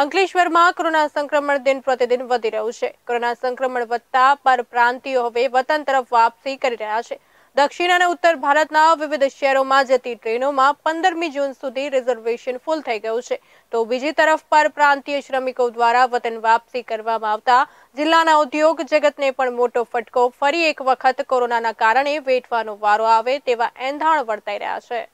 અંકલેશ્વરમાં કોરોના સંક્રમણ દિન પ્રતિદિન વધી રહ્યું છે કોરોના સંક્રમણ વધતા પરપ્રાંતિયો હવે વતન તરફ વાપસી કરી રહ્યા છે દક્ષિણ અને ઉત્તર ભારતના વિવિધ શહેરોમાં જતી ટ્રેનોમાં પંદરમી જૂન સુધી રિઝર્વેશન ફૂલ થઈ ગયું છે તો બીજી તરફ પરપ્રાંતિય શ્રમિકો દ્વારા વતન વાપસી કરવામાં આવતા જિલ્લાના ઉદ્યોગ જગતને પણ મોટો ફટકો ફરી એક વખત કોરોનાના કારણે વેઠવાનો વારો આવે તેવા એંધાણ વર્તાઈ રહ્યા છે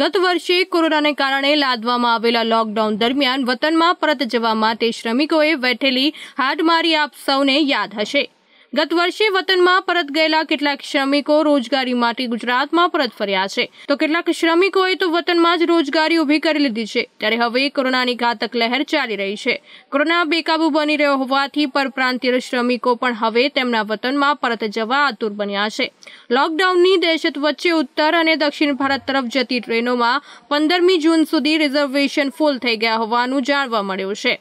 ગત વર્ષે કોરોનાને કારણે લાદવામાં આવેલા લોકડાઉન દરમિયાન વતનમાં પરત જવા માટે શ્રમિકોએ વેઠેલી હાડમારી આપ સૌને યાદ હશે ગત વર્ષે વતનમાં પરત ગયેલા કેટલાક શ્રમિકો રોજગારી માટે ગુજરાતમાં પરત ફર્યા છે તો કેટલાક શ્રમિકોએ તો વતનમાં જ રોજગારી ઊભી કરી લીધી છે ત્યારે હવે કોરોનાની ઘાતક લહેર ચાલી રહી છે કોરોના બેકાબુ બની રહ્યો હોવાથી પરપ્રાંતીય શ્રમિકો પણ હવે તેમના વતનમાં પરત જવા આતુર બન્યા છે લોકડાઉનની દહેશત વચ્ચે ઉત્તર અને દક્ષિણ ભારત તરફ જતી ટ્રેનોમાં પંદરમી જૂન સુધી રિઝર્વેશન ફૂલ થઈ ગયા હોવાનું જાણવા મળ્યું છે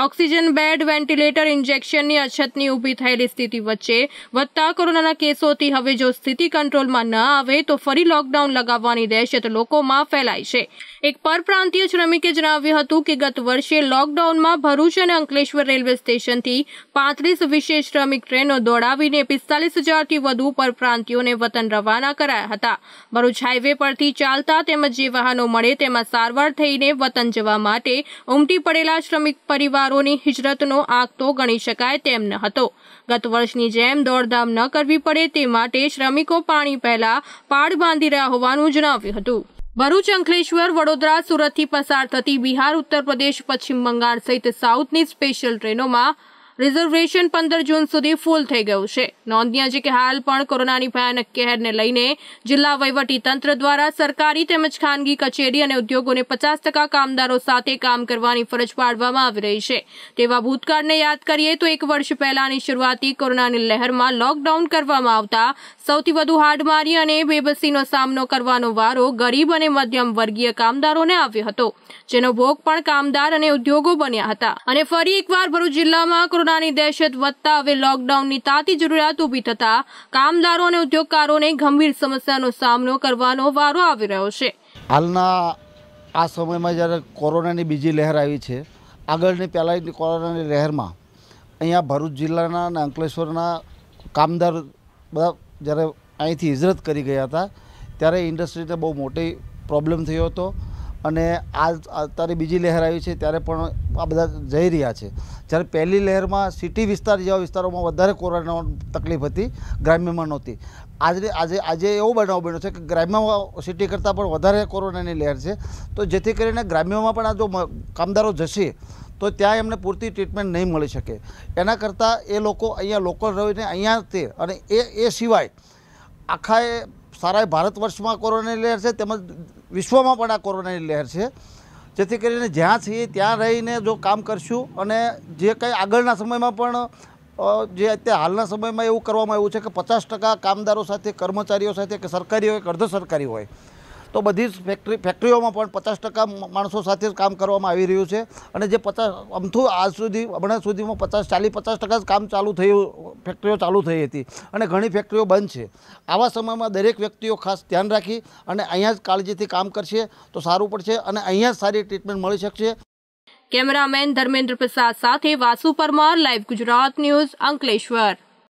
ઓક્સિજન બેડ વેન્ટિલેટર ઇન્જેક્શનની અછતની ઊભી થયેલી સ્થિતિ વચ્ચે વધતા કોરોનાના કેસોથી હવે જો સ્થિતિ કંટ્રોલમાં ન આવે તો ફરી લોકડાઉન લગાવવાની રહે છે તો લોકોમાં ફેલાય છે એક પરપ્રાંતિયો શ્રમિકે જણાવ્યું હતું કે गत વર્ષે લોકડાઉનમાં ભરૂચ અને અંકલેશ્વર રેલવે સ્ટેશનથી 35 વિશેષ શ્રમિક ટ્રેનો દોડાવીને 45000 થી વધુ પરપ્રાંતિઓને વતન રવાના કરાયા હતા ભરૂચ હાઇવે પરથી ચાલતા તેવા જી વાહનો મળે તેમાં સારવાર થઈને વતન જવા માટે ઉમટી પડેલા શ્રમિક પરિવા કારોબારોની હિજરતનો આંકતો ગણી શકાય તેમ ન હતો ગત વર્ષની જેમ દોડધામ ન કરવી પડે તે માટે શ્રમિકો પાણી પહેલા પાડ બાંધી રહ્યા હોવાનું જણાવ્યું હતું ભરૂચ અંકલેશ્વર વડોદરા સુરતથી પસાર થતી બિહાર ઉત્તર પ્રદેશ પશ્ચિમ બંગાળ સહિત સાઉથની સ્પેશિયલ ટ્રેનોમાં રિઝર્વેશન પંદર જૂન સુધી ફૂલ થઈ ગયું છે નોંધનીય છે કે હાલ પણ કોરોનાની ભયાનક કહેરને લઈને જિલ્લા વહીવટી તંત્ર દ્વારા સરકારી તેમજ ખાનગી કચેરી અને ઉદ્યોગોને પચાસ ટકા કામદારો સાથે કામ કરવાની ફરજ પાડવામાં આવી રહી છે તેવા ભૂતકાળને યાદ કરીએ તો એક વર્ષ પહેલાની શરૂઆતી કોરોનાની લહેરમાં લોકડાઉન કરવામાં આવતા સૌથી વધુ હાડમારી અને બેબસીનો સામનો કરવાનો વારો ગરીબ અને મધ્યમ વર્ગીય કામદારોને આવ્યો હતો જેનો ભોગ પણ કામદાર અને ઉદ્યોગો બન્યા હતા અને ફરી એકવાર ભરૂચ જિલ્લામાં કોરોનાની દહેશત વધતા હવે લોકડાઉનની તાતી જરૂરિયાત ઊભી થતા કામદારો અને ઉદ્યોગકારોને ગંભીર સમસ્યાનો સામનો કરવાનો વારો આવી રહ્યો છે હાલના આ સમયમાં જ્યારે કોરોનાની બીજી લહેર આવી છે આગળની પહેલાંની કોરોનાની લહેરમાં અહીંયા ભરૂચ જિલ્લાના અને અંકલેશ્વરના કામદાર બધા જ્યારે અહીંથી હિજરત કરી ગયા હતા ત્યારે ઇન્ડસ્ટ્રીને બહુ મોટી પ્રોબ્લેમ થયો હતો અને આ અત્યારે બીજી લહેર આવી છે ત્યારે પણ આ બધા જઈ રહ્યા છે જ્યારે પહેલી લહેરમાં સિટી વિસ્તાર જેવા વિસ્તારોમાં વધારે કોરોના તકલીફ હતી ગ્રામ્યમાં નહોતી આજે આજે આજે એવો બનાવ બન્યો છે કે ગ્રામ્યમાં સિટી કરતાં પણ વધારે કોરોનાની લહેર છે તો જેથી કરીને ગ્રામ્યમાં પણ આ જો કામદારો જશે તો ત્યાં એમને પૂરતી ટ્રીટમેન્ટ નહીં મળી શકે એના કરતાં એ લોકો અહીંયા લોકલ રહીને અહીંયા તે અને એ એ સિવાય આખા એ સારા ભારત વર્ષમાં કોરોનાની લહેર છે તેમજ વિશ્વમાં પણ આ કોરોનાની લહેર છે જેથી કરીને જ્યાં છીએ ત્યાં રહીને જો કામ કરશું અને જે કંઈ આગળના સમયમાં પણ જે અત્યારે હાલના સમયમાં એવું કરવામાં આવ્યું છે કે પચાસ ટકા કામદારો સાથે કર્મચારીઓ સાથે કે સરકારી હોય કે અર્ધ સરકારી હોય તો બધી જ ફેક્ટરી ફેક્ટરીઓમાં પણ પચાસ ટકા માણસો સાથે જ કામ કરવામાં આવી રહ્યું છે અને જે પચાસ અમથું આજ સુધી હમણાં સુધીમાં પચાસ ચાલીસ પચાસ ટકા જ કામ ચાલુ થયું ફેક્ટરીઓ ચાલુ થઈ હતી અને ઘણી ફેક્ટરીઓ બંધ છે આવા સમયમાં દરેક વ્યક્તિઓ ખાસ ધ્યાન રાખી અને અહીંયા જ કાળજીથી કામ કરશે તો સારું પડશે અને અહીંયા જ સારી ટ્રીટમેન્ટ મળી શકશે કેમેરામેન ધર્મેન્દ્ર પ્રસાદ સાથે વાસુ પરમાર લાઈવ ગુજરાત ન્યૂઝ અંકલેશ્વર